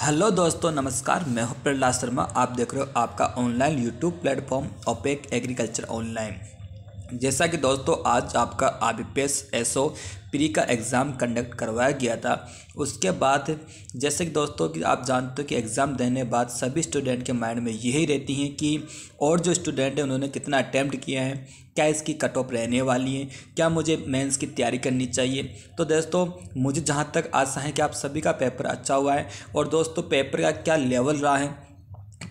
hello दोस्तों नमस्कार मैं हूं प्रहलाद शर्मा आप देख रहे हो आपका ऑनलाइन यूट्यूब प्लेटफॉर्म ओपेक एग्रीकल्चर ऑनलाइन जैसा कि दोस्तों आज आपका आबीपीएस एसओ प्री का एग्ज़ाम कंडक्ट करवाया गया था उसके बाद जैसे कि दोस्तों कि आप जानते हो कि एग्ज़ाम देने बाद सभी स्टूडेंट के माइंड में यही रहती हैं कि और जो स्टूडेंट हैं उन्होंने कितना अटैम्प्ट किया है क्या इसकी कट ऑफ रहने वाली है क्या मुझे मेंस की तैयारी करनी चाहिए तो दोस्तों मुझे जहाँ तक आशा है कि आप सभी का पेपर अच्छा हुआ है और दोस्तों पेपर का क्या लेवल रहा है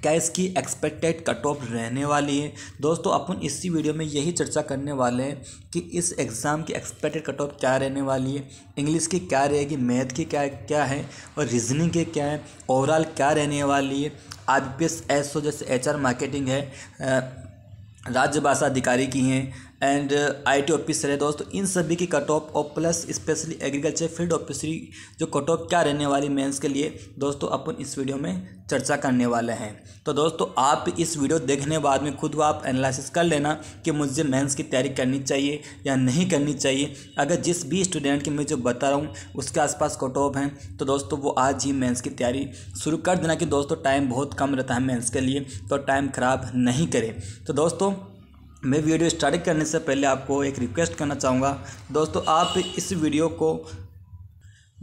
क्या इसकी एक्सपेक्टेड कट ऑफ रहने वाली है दोस्तों अपन इसी वीडियो में यही चर्चा करने वाले हैं कि इस एग्ज़ाम की एक्सपेक्टेड कट ऑफ क्या रहने वाली है इंग्लिश की क्या रहेगी मैथ की क्या क्या है और रीजनिंग के क्या है ओवरऑल क्या रहने वाली है R B P S S O जैसे एच आर मार्केटिंग है राज्य भाषा अधिकारी की हैं एंड आई टी ऑफिसर है दोस्तों इन सभी की कट ऑफ और प्लस स्पेशली एग्रीकल्चर फील्ड ऑफिसरी जो कट ऑफ क्या रहने वाली मेंस के लिए दोस्तों अपन इस वीडियो में चर्चा करने वाले हैं तो दोस्तों आप इस वीडियो देखने बाद में खुद आप एनालिसिस कर लेना कि मुझे मेंस की तैयारी करनी चाहिए या नहीं करनी चाहिए अगर जिस भी स्टूडेंट की मैं जो बता रहा हूँ उसके आसपास कट ऑफ हैं तो दोस्तों वो आज ही मेन्स की तैयारी शुरू कर देना कि दोस्तों टाइम बहुत कम रहता है मेन्स के लिए तो टाइम ख़राब नहीं करें तो दोस्तों मैं वीडियो स्टार्ट करने से पहले आपको एक रिक्वेस्ट करना चाहूँगा दोस्तों आप इस वीडियो को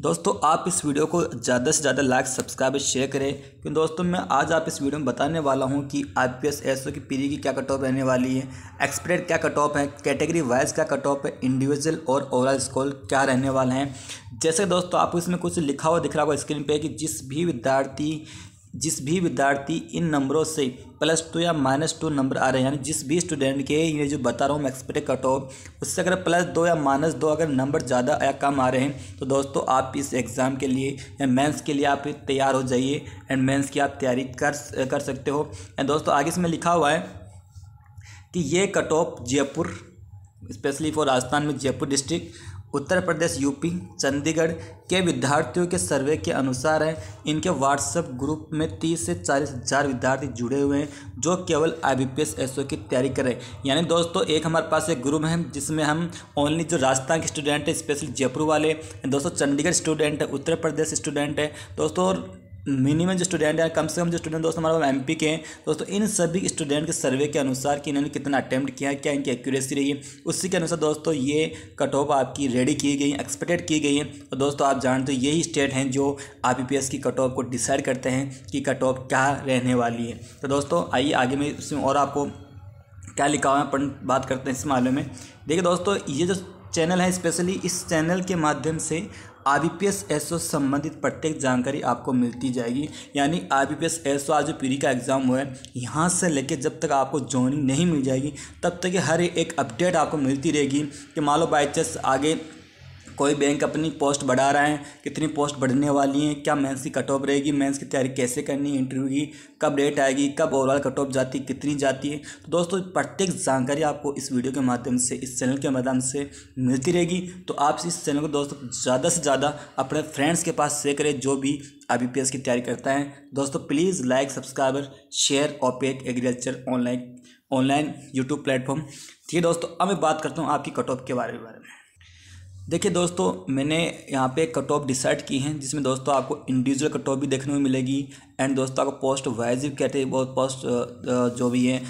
दोस्तों आप इस वीडियो को ज़्यादा से ज़्यादा लाइक सब्सक्राइब शेयर करें क्योंकि दोस्तों मैं आज आप इस वीडियो में बताने वाला हूं कि I P S S O की पीरी की क्या कट ऑफ रहने वाली है एक्सपर्ट क्या कट ऑफ है कैटेगरी वाइज क्या कट ऑफ है इंडिविजुअल और ओवरऑल स्कोर क्या रहने वाला है जैसे दोस्तों आपको इसमें कुछ लिखा हुआ दिख रहा होगा स्क्रीन पर कि जिस भी विद्यार्थी जिस भी विद्यार्थी इन नंबरों से प्लस टू या माइनस टू नंबर आ रहे हैं यानी जिस भी स्टूडेंट के ये जो बता रहा हूँ मैं एक्सपेक्टेड कट ऑफ उससे अगर प्लस दो या माइनस दो अगर नंबर ज़्यादा या कम आ रहे हैं तो दोस्तों आप इस एग्ज़ाम के लिए या मेंस के लिए आप तैयार हो जाइए एंड मेंस की आप तैयारी कर कर सकते हो एंड दोस्तों आगे इसमें लिखा हुआ है कि ये cut off Jaipur specially for Rajasthan में जयपुर डिस्ट्रिक्ट उत्तर प्रदेश यूपी चंडीगढ़ के विद्यार्थियों के सर्वे के अनुसार हैं इनके व्हाट्सएप ग्रुप में तीस से चालीस हज़ार विद्यार्थी जुड़े हुए हैं जो केवल आई बी एसओ की तैयारी करें यानी दोस्तों एक हमारे पास एक ग्रुप है जिसमें हम ओनली जो राजस्थान के स्टूडेंट हैं स्पेशली जयपुर वाले दोस्तों चंडीगढ़ स्टूडेंट है उत्तर प्रदेश स्टूडेंट है दोस्तों मिनिमम जो स्टूडेंट है कम से कम जो स्टूडेंट दोस्तों हमारे एम एम के हैं दोस्तों इन सभी स्टूडेंट के सर्वे के अनुसार कि इन्होंने कितना अटैम्प्ट किया क्या इनकी एक्यूरेसी रही है उसी के अनुसार दोस्तों ये कट ऑफ आपकी रेडी की गई एक्सपेक्टेड की गई है और तो दोस्तों आप जानते हो यही स्टेट हैं जो एस की कट ऑफ को डिसाइड करते हैं कि कट ऑफ क्या रहने वाली है तो दोस्तों आइए आगे में इसमें और आपको क्या लिखा हुआ है अपन बात करते हैं इस मामले में देखिए दोस्तों ये जो चैनल है स्पेशली इस चैनल के माध्यम से R B P S S O संबंधित प्रत्येक जानकारी आपको मिलती जाएगी यानी R B P S S O आज जो पीढ़ी का एग्ज़ाम हुआ है यहाँ से लेके जब तक आपको ज्वाइनिंग नहीं मिल जाएगी तब तक हर एक अपडेट आपको मिलती रहेगी कि मान लो बाई चांस आगे कोई बैंक अपनी पोस्ट बढ़ा रहा है कितनी पोस्ट बढ़ने वाली हैं क्या मेंस की कट ऑफ रहेगी मेंस की तैयारी कैसे करनी है इंटरव्यू की कब डेट आएगी कब ओवरऑल कट ऑफ जाती कितनी जाती है तो दोस्तों प्रत्येक जानकारी आपको इस वीडियो के माध्यम से इस चैनल के माध्यम से मिलती रहेगी तो आप इस चैनल को दोस्तों ज़्यादा से ज़्यादा अपने फ्रेंड्स के पास शेयर करें जो भी आई की तैयारी करता है दोस्तों प्लीज़ लाइक सब्सक्राइबर शेयर ऑपेक agriculture online online YouTube platform ठीक है दोस्तों अब मैं बात करता हूँ आपकी कट ऑफ के बारे में देखिए दोस्तों मैंने यहाँ पे कट ऑफ डिसाइड की हैं जिसमें दोस्तों आपको इंडिविजुअल कट ऑफ भी देखने में मिलेगी एंड दोस्तों आपको पोस्ट वाइज भी कहते हैं बहुत पोस्ट जो भी है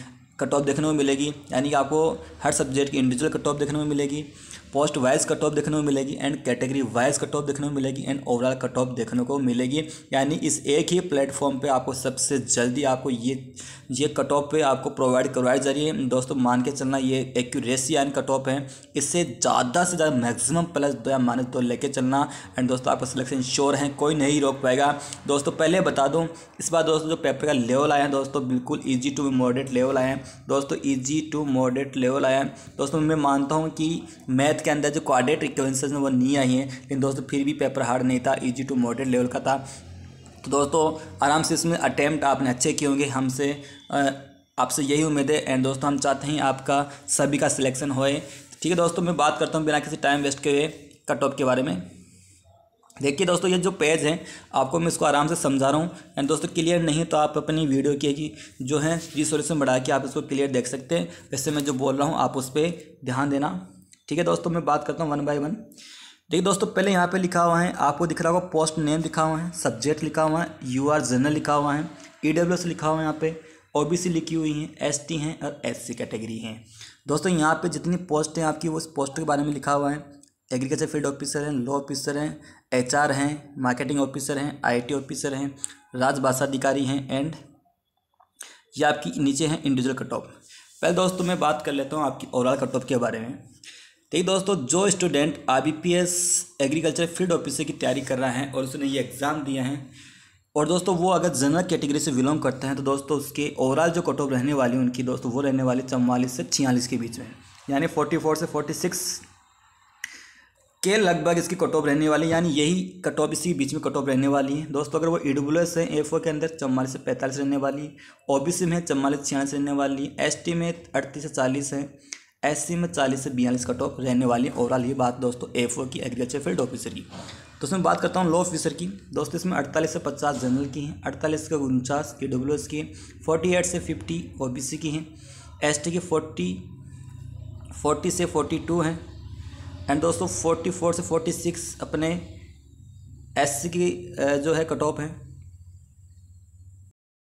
कट ऑफ देखने में मिलेगी यानी कि आपको हर सब्जेक्ट की इंडिविजुअल कट ऑफ देखने में मिलेगी पोस्ट वाइज कट ऑफ देखने को मिलेगी and category wise cut off देखने को मिलेगी एंड ओवरऑल कट ऑफ देखने को मिलेगी यानी इस एक ही प्लेटफॉर्म पे आपको सबसे जल्दी आपको ये ये कट ऑफ पे आपको प्रोवाइड करवाई जा रही है दोस्तों मान के चलना ये एक्यूरेसी एंड कट ऑफ है इससे ज़्यादा से ज़्यादा मैक्सिमम प्लस दो माइनस दो लेके चलना एंड दोस्तों आपका सिलेक्शन श्योर है कोई नहीं रोक पाएगा दोस्तों पहले बता दूँ इस बार दोस्तों जो पेपर का लेवल आया है दोस्तों बिल्कुल ईजी टू मॉडरेट लेवल आया है दोस्तों ईजी टू मॉडरेट लेवल आया है दोस्तों मैं मानता हूँ कि मैथ मैथ के अंदर जो क्वाड्रेट हैं वो नहीं आई हैं लेकिन दोस्तों फिर भी पेपर हार्ड नहीं था ईजी टू मॉडरेट लेवल का था तो दोस्तों आराम से इसमें अटैम्प्ट आपने अच्छे किए होंगे हमसे आपसे यही उम्मीद है एंड दोस्तों हम चाहते हैं आपका सभी का सिलेक्शन होए ठीक है दोस्तों मैं बात करता हूँ बिना किसी टाइम वेस्ट के हुए कट ऑफ के बारे में देखिए दोस्तों ये जो पेज है आपको मैं इसको आराम से समझा रहा हूँ एंड दोस्तों क्लियर नहीं तो आप अपनी वीडियो की कि जो है जिस से बढ़ा के आप इसको क्लियर देख सकते हैं वैसे मैं जो बोल रहा हूँ आप उस पर ध्यान देना ठीक है दोस्तों मैं बात करता हूँ वन बाई वन देखिए दोस्तों पहले यहाँ पे लिखा हुआ है आपको दिख रहा होगा पोस्ट नेम लिखा हुआ है सब्जेक्ट लिखा हुआ है यू आर जनरल लिखा हुआ है ई डब्ल्यू एस लिखा हुआ है यहाँ पे ओ बी सी लिखी हुई है एस टी हैं और एस सी कैटेगरी हैं दोस्तों यहाँ पे जितनी पोस्ट हैं आपकी वो उस पोस्ट के बारे में लिखा हुआ है एग्रीकल्चर फील्ड ऑफिसर हैं लॉ ऑफिसर हैं एच आर हैं मार्केटिंग ऑफिसर हैं आई टी ऑफिसर हैं राजभाषा अधिकारी हैं एंड ये आपकी नीचे हैं इंडिविजुअल कट ऑफ पहले दोस्तों मैं बात कर लेता हूँ आपकी ओवरऑल कट ऑफ के बारे में देखिए तो दोस्तों जो student IBPS B agriculture field officer की तैयारी कर रहा है और उसने ये एग्ज़ाम दिया है और दोस्तों वो अगर जनरल कैटेगरी से बिलोंग करते हैं तो दोस्तों उसके ओवरऑल जो कट ऑफ रहने वाली उनकी दोस्तों वो रहने वाली चवालीस से छियालीस के बीच में यानी फोर्टी फोर से फोर्टी सिक्स के लगभग इसकी कट ऑफ रहने वाली यानी यही कट ऑफ इसी बीच में कट ऑफ रहने वाली है दोस्तों अगर वो ई डब्ल्यू एस है एफ के अंदर चवालीस से पैंतालीस रहने वाली ओ बी सी में चवालीस छियालीस रहने वाली एस टी में अड़तीस से चालीस है एससी में चालीस से बयालीस कट ऑफ रहने वाली ओवरऑल ये बात दोस्तों एफ की एग्रीकल्चर फील्ड ऑफिसर की दोस्तों इसमें बात करता हूँ लॉ ऑफिसर की दोस्तों इसमें अड़तालीस से पचास जनरल की हैं अड़तालीस के उनचास के डब्ल्यू एस की फोर्टी एट से फिफ्टी ओ बी सी की हैं एस टी की फोर्टी फोर्टी से 42 टू हैं एंड दोस्तों फोर्टी फोर से 46 सिक्स अपने एस सी की जो है कट ऑफ हैं